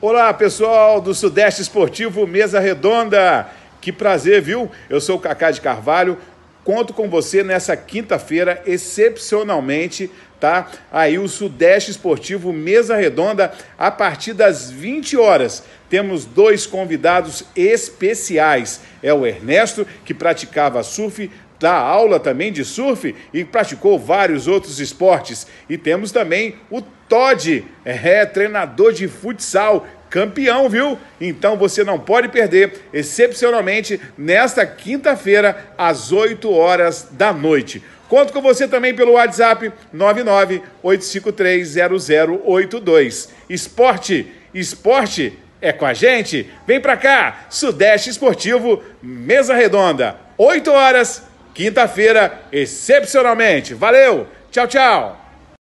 Olá, pessoal do Sudeste Esportivo Mesa Redonda. Que prazer, viu? Eu sou o Cacá de Carvalho, Conto com você nessa quinta-feira, excepcionalmente, tá? Aí o Sudeste Esportivo Mesa Redonda a partir das 20 horas. Temos dois convidados especiais. É o Ernesto, que praticava surf, dá aula também de surf e praticou vários outros esportes. E temos também o Todd, é, treinador de futsal, campeão, viu? Então você não pode perder, excepcionalmente, nesta quinta-feira, às 8 horas da noite. Conto com você também pelo WhatsApp 998530082. Esporte, esporte é com a gente? Vem pra cá, Sudeste Esportivo, Mesa Redonda, 8 horas, quinta-feira, excepcionalmente. Valeu, tchau, tchau.